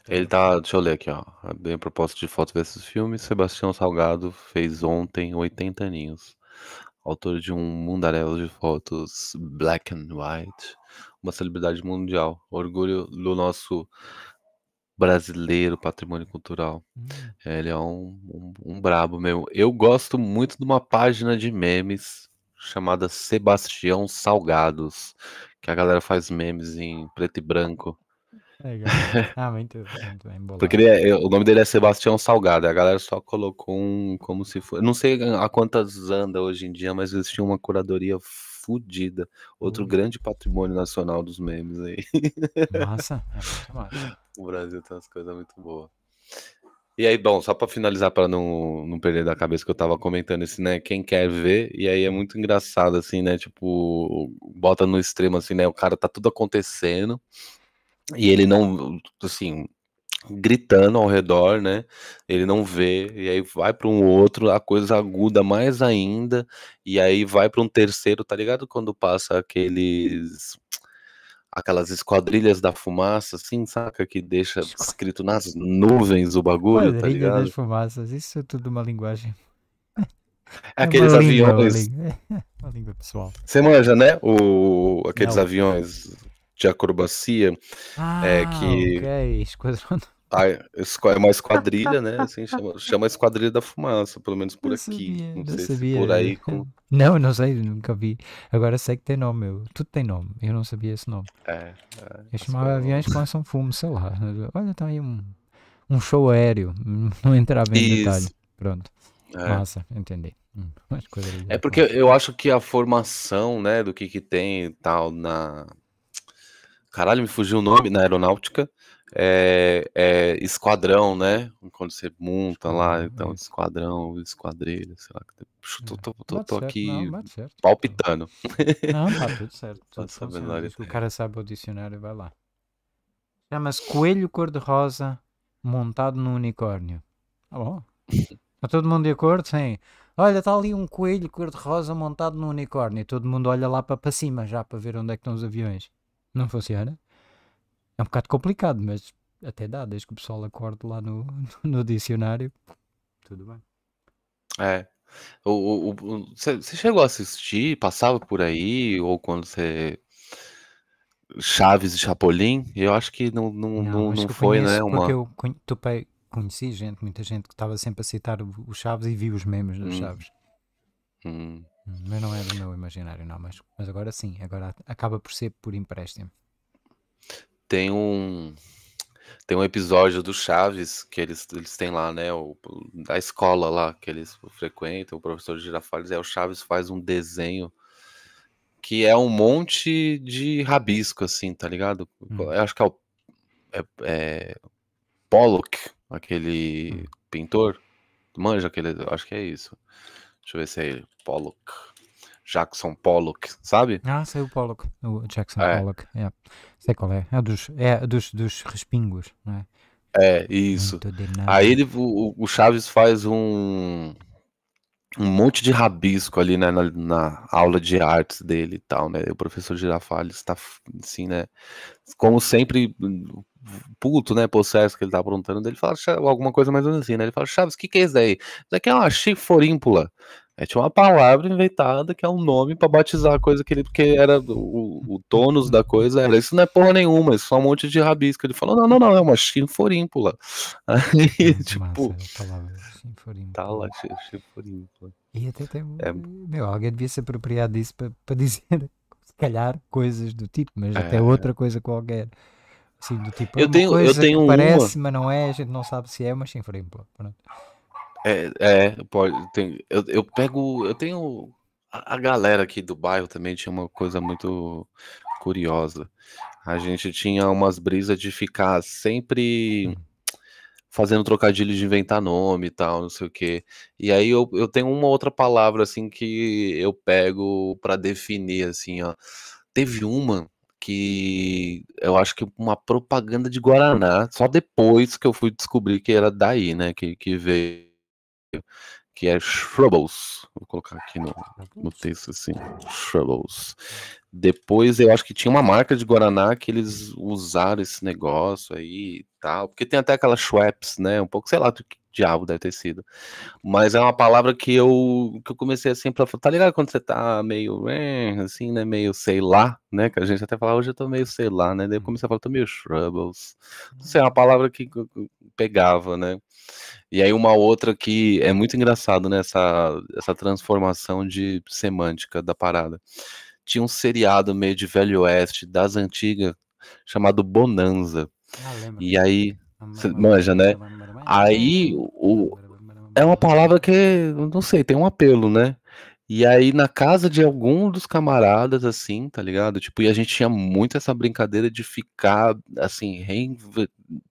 Ele tá, deixa eu ler aqui, ó. Bem a proposta de foto versus filme, Sebastião Salgado fez ontem 80 aninhos. Autor de um mundarelo de fotos black and white, uma celebridade mundial. Orgulho do nosso brasileiro, patrimônio cultural. Hum. Ele é um, um, um brabo mesmo. Eu gosto muito de uma página de memes chamada Sebastião Salgados, que a galera faz memes em preto e branco. Legal. É ah, muito, muito bem bolado. Porque ele é, o nome dele é Sebastião Salgado. A galera só colocou um como se fosse. Não sei a quantas anda hoje em dia, mas existia uma curadoria fodida. Outro uhum. grande patrimônio nacional dos memes aí. Massa, é muito massa. O Brasil tem umas coisas muito boas. E aí, bom, só para finalizar, para não, não perder da cabeça que eu tava comentando isso, né? Quem quer ver, e aí é muito engraçado, assim, né? Tipo, bota no extremo, assim, né? O cara tá tudo acontecendo, e ele não, assim, gritando ao redor, né? Ele não vê, e aí vai para um outro, a coisa aguda mais ainda, e aí vai para um terceiro, tá ligado? Quando passa aqueles aquelas esquadrilhas da fumaça, assim, saca? Que deixa escrito nas nuvens o bagulho, tá ligado? das fumaças, isso é tudo uma linguagem. É, é aqueles é aviões. língua, é uma língua pessoal. Você manja, né? O... Aqueles não, aviões de acrobacia. É, ah, é, que... ok. Esquadrão é uma esquadrilha, né? Assim, chama, chama Esquadrilha da Fumaça, pelo menos por não aqui. Sabia, não, sei sabia. se por aí. Com... Não, não sei, nunca vi. Agora sei que tem nome, eu. tudo tem nome. Eu não sabia esse nome. É, é, eu chamava é aviões que lançam fumo, sei lá. Olha, tá aí um, um show aéreo. Não entrava em Isso. detalhe. Pronto. É. Massa, entendi. Hum, é porque eu acho que a formação, né, do que, que tem tal na, Caralho, me fugiu o nome na aeronáutica. É, é, esquadrão, né? Quando você monta lá, então, é. esquadrão, esquadrilha, sei lá. Tô, tô, tô, tô aqui não, então. palpitando. Não, tá tudo certo. Tudo O cara sabe o dicionário, vai lá. Chama-se Coelho Cor-de-Rosa montado no unicórnio. Tá bom? Está todo mundo de acordo? Sim. Olha, está ali um coelho cor-de-rosa montado no unicórnio. E todo mundo olha lá para cima já para ver onde é que estão os aviões. Não funciona? É um bocado complicado, mas até dá, desde que o pessoal acorde lá no, no dicionário, tudo bem. É. O, você chegou a assistir, passava por aí, ou quando você. Chaves e Chapolin? Eu acho que não, não, não, não foi, né? Uma... Porque eu topei, conheci gente, muita gente que estava sempre a citar o Chaves e vi os memes do hum. Chaves. Hum. Mas não é do meu imaginário, não. Mas, mas agora sim, agora acaba por ser por empréstimo. Tem um. Tem um episódio do Chaves que eles, eles têm lá, né? O, da escola lá que eles frequentam, o professor Girafales. É o Chaves faz um desenho que é um monte de rabisco, assim, tá ligado? Hum. Eu acho que é o. É, é Pollock, aquele hum. pintor. Manja aquele. Acho que é isso. Deixa eu ver se é ele. Pollock. Jackson Pollock, sabe? Ah, sei o Pollock. O Jackson é. Pollock. É. Sei qual é. É dos, é dos, dos respingos, é? É, isso. Aí ele, o, o Chaves faz um, um monte de rabisco ali né, na, na, aula de artes dele e tal, né? O professor Girafales está assim, né? Como sempre, puto, né, processo que ele tá aprontando, ele fala alguma coisa mais ou menos assim, né? Ele fala, Chaves, o que, que é isso daí? Isso daqui é uma chiforímpula. É, tinha tipo uma palavra inventada que é um nome para batizar a coisa que ele. Porque era o, o tônus da coisa era. Isso não é porra nenhuma, isso é só um monte de rabisco. Ele falou: não, não, não, é uma chiforímpula Aí, Nossa, é, tipo. É tá E até tem. É... Meu, alguém devia se apropriar disso para dizer, se calhar, coisas do tipo, mas é... até outra coisa qualquer. Sim, do tipo, eu tenho, eu tenho parece, uma... mas não é, a gente não sabe se é, mas sim, por exemplo. É, é pode, tem, eu, eu pego, eu tenho a galera aqui do bairro também tinha uma coisa muito curiosa. A gente tinha umas brisas de ficar sempre hum. fazendo trocadilho de inventar nome e tal, não sei o quê. E aí eu, eu tenho uma outra palavra assim que eu pego para definir assim, ó. Teve uma que eu acho que uma propaganda de Guaraná, só depois que eu fui descobrir que era daí, né? Que, que veio. Que é Shrubbles. Vou colocar aqui no, no texto assim. Shrubbles. Depois eu acho que tinha uma marca de Guaraná que eles usaram esse negócio aí e tal. Porque tem até aquela Schweppes, né? Um pouco, sei lá, diabo deve ter sido. Mas é uma palavra que eu, que eu comecei assim pra falar, tá ligado quando você tá meio, eh, assim, né, meio sei lá, né, que a gente até fala, hoje eu tô meio sei lá, né, daí eu comecei a falar, tô meio troubles. Não sei, é uma palavra que pegava, né. E aí uma outra que é muito engraçado, né, essa, essa transformação de semântica da parada. Tinha um seriado meio de velho oeste, das antigas, chamado Bonanza. Ah, e aí, manja, né? Aí o, é uma palavra que, não sei, tem um apelo, né? E aí na casa de algum dos camaradas, assim, tá ligado? Tipo, e a gente tinha muito essa brincadeira de ficar, assim, rein...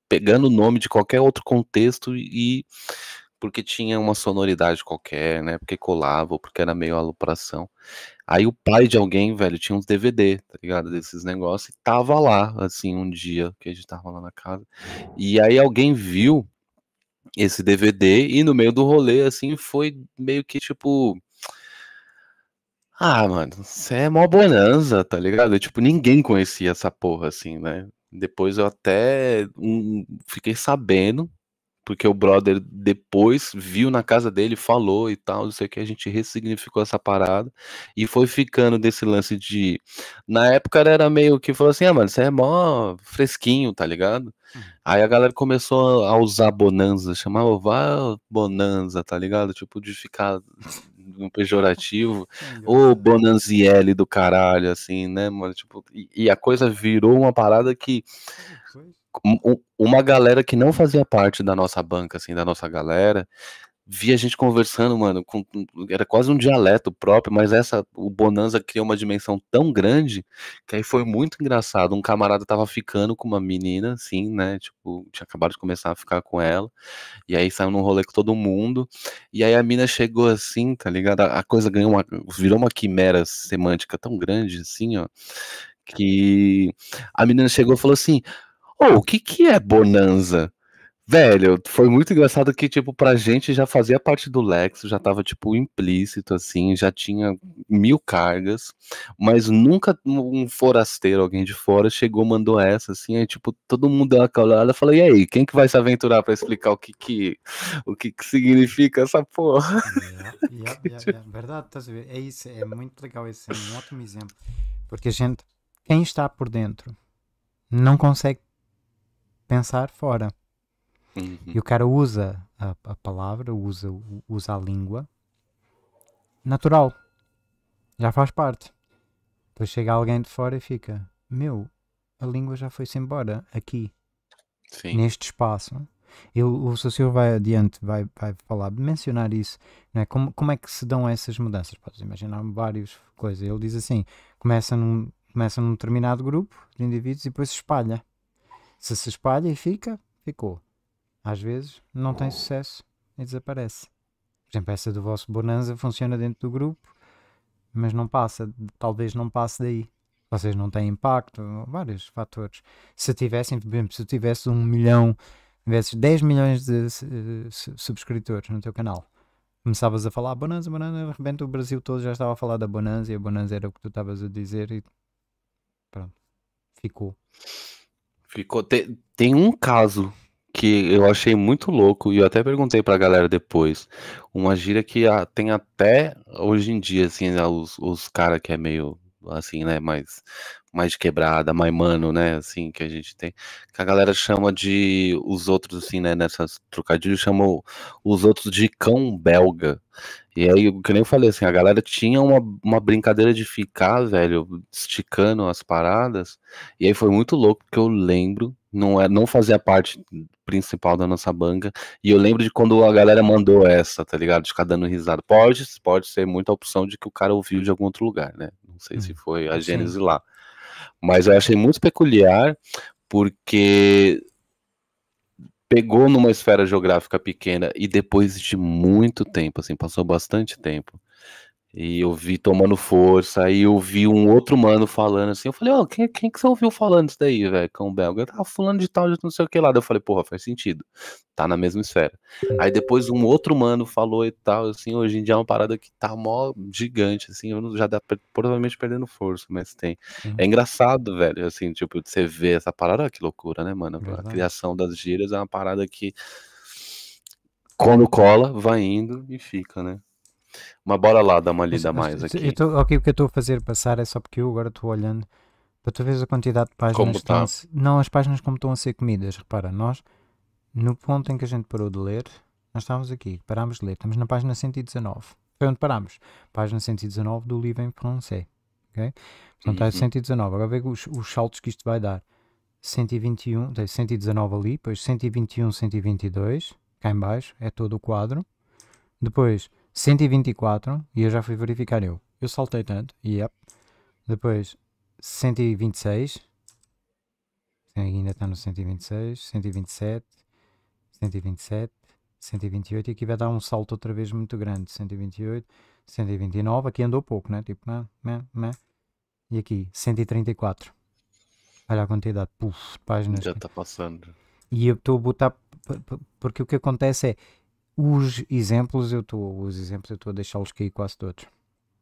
pegando o nome de qualquer outro contexto e porque tinha uma sonoridade qualquer, né? Porque colava, ou porque era meio alopração. Aí o pai de alguém, velho, tinha uns DVD, tá ligado? Desses negócios, e tava lá, assim, um dia que a gente tava lá na casa. E aí alguém viu esse DVD e no meio do rolê, assim, foi meio que tipo. Ah, mano, você é mó bonanza, tá ligado? tipo, ninguém conhecia essa porra, assim, né? Depois eu até um, fiquei sabendo porque o brother depois viu na casa dele, falou e tal, não sei o que, a gente ressignificou essa parada e foi ficando desse lance de. Na época era meio que falou assim, ah, mano, você é mó fresquinho, tá ligado? Uhum. Aí a galera começou a usar bonanza, chamava vá bonanza, tá ligado? Tipo, de ficar no pejorativo, tá ou bonanziele do caralho, assim, né, mano? Tipo, e, e a coisa virou uma parada que uma galera que não fazia parte da nossa banca, assim, da nossa galera, via a gente conversando, mano, com, era quase um dialeto próprio, mas essa, o Bonanza criou uma dimensão tão grande que aí foi muito engraçado. Um camarada tava ficando com uma menina, assim, né, tipo, tinha acabado de começar a ficar com ela, e aí saiu num rolê com todo mundo, e aí a mina chegou assim, tá ligado? A coisa ganhou uma, virou uma quimera semântica tão grande, assim, ó, que a menina chegou e falou assim, ou, oh, o que que é bonanza? Velho, foi muito engraçado que, tipo, pra gente já fazia parte do Lexo, já tava, tipo, implícito, assim, já tinha mil cargas, mas nunca um forasteiro, alguém de fora, chegou, mandou essa, assim, aí, tipo, todo mundo deu uma calada e falou, e aí, quem que vai se aventurar para explicar o que que, o que que significa essa porra? Yeah, yeah, yeah, Verdade, estás a ver, é isso, é muito legal esse, é um ótimo exemplo, porque a gente, quem está por dentro, não consegue pensar fora. Uhum. E o cara usa a, a, palavra, usa, usa a língua natural. Já faz parte. Depois chega alguém de fora e fica: Meu, a língua já foi-se embora aqui, Sim. neste espaço. o o seu vai adiante, vai, vai falar, mencionar isso, né? como, como é que se dão essas mudanças? Podes imaginar várias coisas. Ele diz assim: começa num, começa num determinado grupo de indivíduos e depois se espalha. Se se espalha e fica, ficou. Às vezes não tem sucesso e desaparece. Por exemplo, essa do vosso Bonanza funciona dentro do grupo, mas não passa, talvez não passe daí. Vocês não têm impacto, vários fatores. Se tivessem, por exemplo, se tivesse um milhão, tivesses 10 milhões de eh, subscritores no teu canal, começavas a falar Bonanza, Bonanza, de repente o Brasil todo já estava a falar da Bonanza e a Bonanza era o que tu estavas a dizer e pronto, ficou. Ficou. Tem, tem um caso que eu achei muito louco e eu até perguntei pra galera depois. Uma gíria que a, tem até hoje em dia, assim, né, os, os caras que é meio assim, né, mais, mais quebrada, mais mano, né, assim, que a gente tem, que a galera chama de, os outros, assim, né, nessas trocadilhos, chamam os outros de cão belga, e aí, que nem eu falei, assim, a galera tinha uma, uma brincadeira de ficar, velho, esticando as paradas. E aí foi muito louco, porque eu lembro, não, é, não fazia parte principal da nossa banca. E eu lembro de quando a galera mandou essa, tá ligado? De ficar dando risada. Pode, pode ser muita opção de que o cara ouviu de algum outro lugar, né? Não sei hum, se foi a Gênesis sim. lá. Mas eu achei muito peculiar, porque pegou numa esfera geográfica pequena e depois de muito tempo, assim, passou bastante tempo, e eu vi tomando força, aí eu vi um outro mano falando assim, eu falei, ó, oh, quem, quem que você ouviu falando isso daí, velho, cão belga? tava ah, fulano de tal, de não sei o que lá. eu falei, porra, faz sentido, tá na mesma esfera. Aí depois um outro mano falou e tal, assim, hoje em dia é uma parada que tá mó gigante, assim, eu já dá provavelmente perdendo força, mas tem. Uhum. É engraçado, velho, assim, tipo, você vê essa parada, ah, que loucura, né, mano? Verdade. A criação das gírias é uma parada que quando cola, vai indo e fica, né? Mas bora lá, dá uma lida mais aqui. tô, o que eu estou a fazer passar é só porque eu agora estou olhando para tu veres a quantidade de páginas como que tá? Não, as páginas como estão a ser comidas. Repara, nós, no ponto em que a gente parou de ler, nós estávamos aqui, parámos de ler, estamos na página 119. Foi onde parámos. Página 119 do livro em francês. Ok? Portanto, é uhum. 119. Agora vê os, os saltos que isto vai dar. 121, 119 ali, depois 121, 122, cá em baixo, é todo o quadro. Depois 124, e eu já fui verificar eu. Eu saltei tanto, e yep. Depois 126, ainda está no 126, 127, 127, 128, e aqui vai dar um salto outra vez muito grande, 128, 129, aqui andou pouco, né? Tipo, né, né, né. E aqui, 134. Olha a quantidade, puf, páginas. Já está passando. E eu estou a botar, porque o que acontece é, os exemplos eu estou, os exemplos eu estou a deixá-los cair quase todos.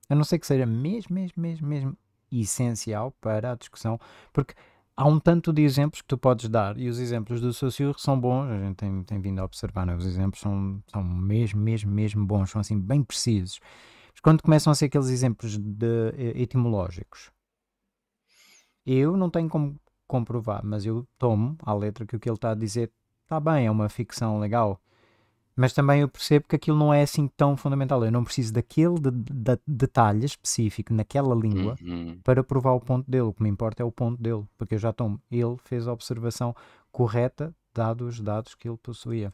A não ser que seja mesmo, mesmo, mesmo, mesmo essencial para a discussão, porque há um tanto de exemplos que tu podes dar e os exemplos do Saussure são bons, a gente tem, tem vindo a observar, né? os exemplos são, são mesmo, mesmo, mesmo bons, são assim bem precisos. Mas quando começam a ser aqueles exemplos de, eh, etimológicos, eu não tenho como comprovar, mas eu tomo à letra que o que ele está a dizer está bem, é uma ficção legal mas também eu percebo que aquilo não é assim tão fundamental. Eu não preciso daquele de, de, detalhe específico naquela língua uhum. para provar o ponto dele. O que me importa é o ponto dele, porque eu já tomo. Ele fez a observação correta, dados os dados que ele possuía.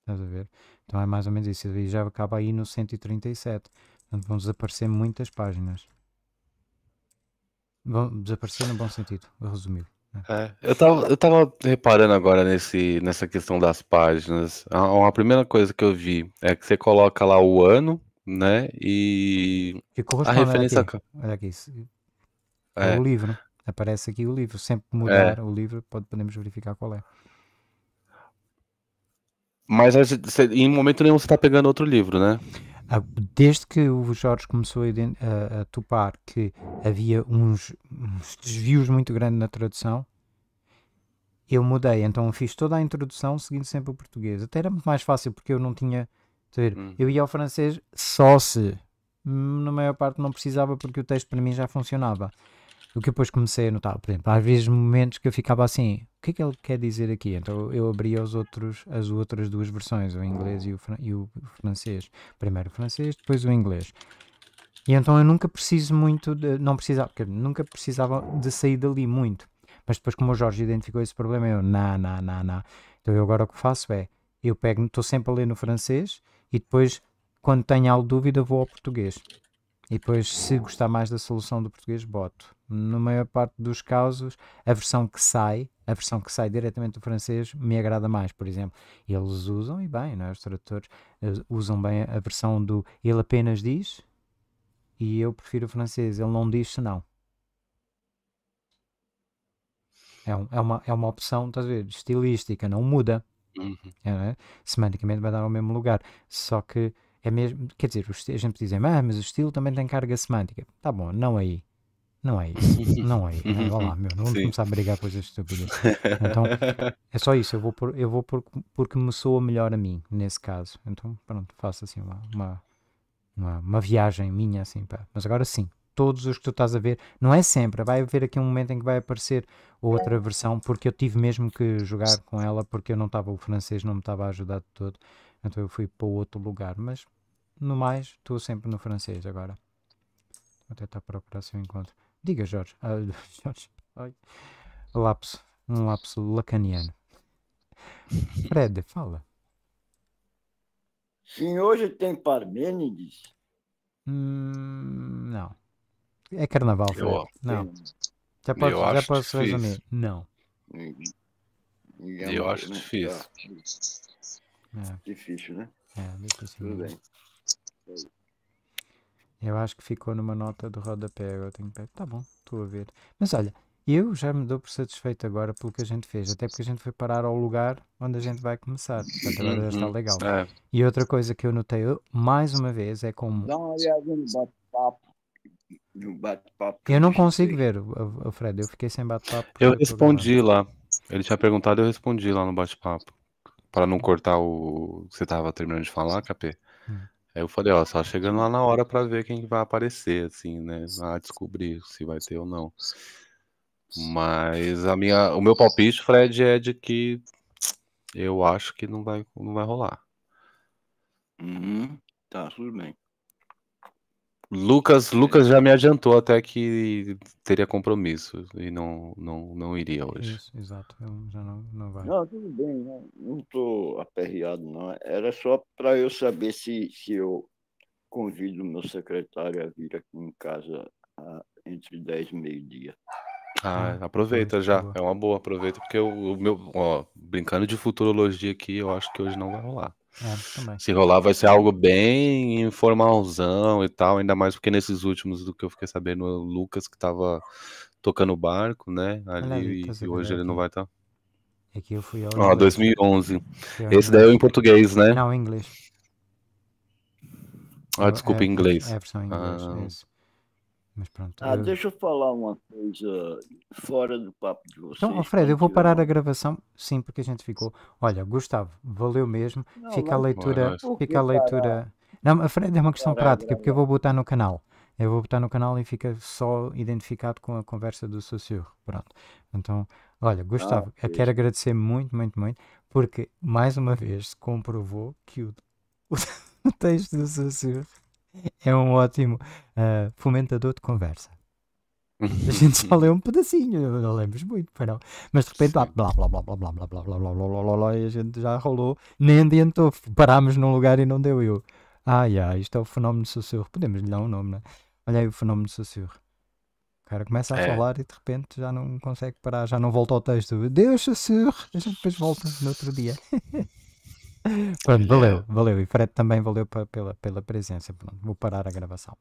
Estás a ver? Então é mais ou menos isso. E já acaba aí no 137. Portanto, vão desaparecer muitas páginas. Vão desaparecer no bom sentido, resumido. É, eu, tava, eu tava reparando agora nesse, nessa questão das páginas. A, a primeira coisa que eu vi é que você coloca lá o ano, né? E. corresponde a referência. Olha aqui, olha aqui. É. é. o livro. Né? Aparece aqui o livro. Sempre mudar é. o livro, pode, podemos verificar qual é. Mas você, em momento nenhum você está pegando outro livro, né? Ah, desde que o Jorge começou a, a, a topar que havia uns uns desvios muito grandes na tradução. Eu mudei, então fiz toda a introdução seguindo sempre o português. Até era muito mais fácil porque eu não tinha. Ver, hum. Eu ia ao francês só se. Hum, na maior parte não precisava porque o texto para mim já funcionava. O que depois comecei a notar, por exemplo, às vezes momentos que eu ficava assim, o que é que ele quer dizer aqui? Então eu abria os outros, as outras duas versões, o inglês e o, e o francês. Primeiro o francês, depois o inglês. E então eu nunca preciso muito de, não precisava, nunca precisava de sair dali muito. Mas depois como o Jorge identificou esse problema, eu, não, não, não, não. Então eu agora o que faço é, eu pego, estou sempre a ler no francês e depois, quando tenho alguma dúvida, vou ao português. E depois, se gostar mais da solução do português, boto. Na maior parte dos casos, a versão que sai, a versão que sai diretamente do francês, me agrada mais, por exemplo. Eles usam, e bem, não é? os tradutores eh, usam bem a versão do ele apenas diz, e eu prefiro o francês. Ele não diz senão. É, um, é, uma, é uma opção, estás a ver, estilística, não muda. Uhum. É? é? Semanticamente vai dar ao mesmo lugar. Só que é mesmo, quer dizer, a gente dizem, ah, mas o estilo também tem carga semântica. Tá bom, não aí. Não é isso, não é isso. Olha lá, meu, não vamos começar a brigar com coisas estúpidas. Então, é só isso, eu vou, por, eu vou por, porque me soa melhor a mim, nesse caso. Então, pronto, faço assim uma, uma uma, uma viagem minha assim, pá. Mas agora sim, todos os que tu estás a ver, não é sempre, vai haver aqui um momento em que vai aparecer outra versão, porque eu tive mesmo que jogar com ela, porque eu não estava, o francês não me estava a ajudar de todo, então eu fui para outro lugar, mas no mais, estou sempre no francês agora. Vou tentar procurar se eu encontro. Diga, Jorge. Ah, Jorge. Ai. Lapso. Um lapso lacaniano. Fred, fala. Sim, hoje tem Parmênides? Hum, não. É carnaval, Fred. Eu, não. Já posso, já posso resumir. Não. Eu acho difícil. É. é. Difícil, né? É, difícil. Tudo bem. Eu acho que ficou numa nota do rodapé. Eu tenho que. Tá bom, estou a ver. Mas olha, eu já me dou por satisfeito agora pelo que a gente fez, até porque a gente foi parar ao lugar onde a gente vai começar. Portanto, agora está uhum, legal. É. E outra coisa que eu notei mais uma vez é como. Dá uma olhada no bate-papo. No bate-papo. Eu não consigo ver, o Fred, eu fiquei sem bate-papo. Eu respondi lá. Ele tinha perguntado, eu respondi lá no bate-papo. Para não cortar o que você estava terminando de falar, KP hum. Aí eu falei, ó, só chegando lá na hora para ver quem vai aparecer, assim, né? A ah, descobrir se vai ter ou não. Mas a minha, o meu palpite, Fred, é de que eu acho que não vai, não vai rolar. Uhum. Tá, tudo bem. Lucas, é. Lucas já me adiantou até que teria compromisso e não, não, não iria hoje. Isso, exato, eu já não, não vai. Não, tudo bem, né? não, estou aperreado, não. Era só para eu saber se, se eu convido o meu secretário a vir aqui em casa a, ah, entre 10 e meio-dia. Ah, né? aproveita já. Boa. É uma boa, aproveita, porque o, o, meu, ó, brincando de futurologia aqui, eu acho que hoje não vai rolar. É, Se rolar, vai ser algo bem informalzão e tal, ainda mais porque nesses últimos do que eu fiquei sabendo, o Lucas que tava tocando o barco, né? Ali, ali tá e, hoje ele não vai estar. Tá. É que eu fui ao. Ó, 2011. Esse daí é em português, né? Não, em inglês. Ah, desculpa, é, em inglês. É, é a versão em inglês. Ah. É mas pronto. Ah, eu... deixa eu falar uma coisa fora do papo de então, vocês. Então, Alfredo, eu vou parar a gravação, sim, porque a gente ficou. Olha, Gustavo, valeu mesmo. Não, fica não, a leitura. Não, fica a leitura. Não, Alfredo, é uma questão prática, porque eu vou botar no canal. Eu vou botar no canal e fica só identificado com a conversa do Socio. Pronto. Então, olha, ah, Gustavo, ah, quero agradecer muito, muito, muito, porque mais uma vez se comprovou que o, o texto do Socio é um ótimo uh, fomentador de conversa. A gente só lê um pedacinho, não lemos muito, não. mas de repente blá blá blá blá blá blá blá blá blá blá blá blá blá e a gente já rolou, nem adiantou, parámos num lugar e não deu eu. Ah, ai, isto é o fenómeno de sussurro, podemos lhe dar um nome, é? Olha aí o fenómeno de sussurro. O cara começa a é. falar e de repente já não consegue parar, já não volta ao texto. Deus sussurro, a gente depois volta no outro dia. Pronto, valeu, valeu. E Fred também valeu pela, pela presença. Pronto, vou parar a gravação.